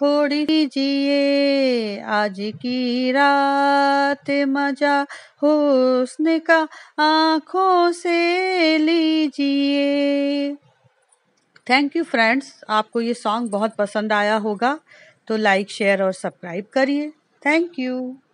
थोड़ी जिए आज की रात मजा हुस्न का आंखों से लीजिए थैंक यू फ्रेंड्स आपको ये सॉन्ग बहुत पसंद आया होगा तो लाइक शेयर और सब्सक्राइब करिए थैंक यू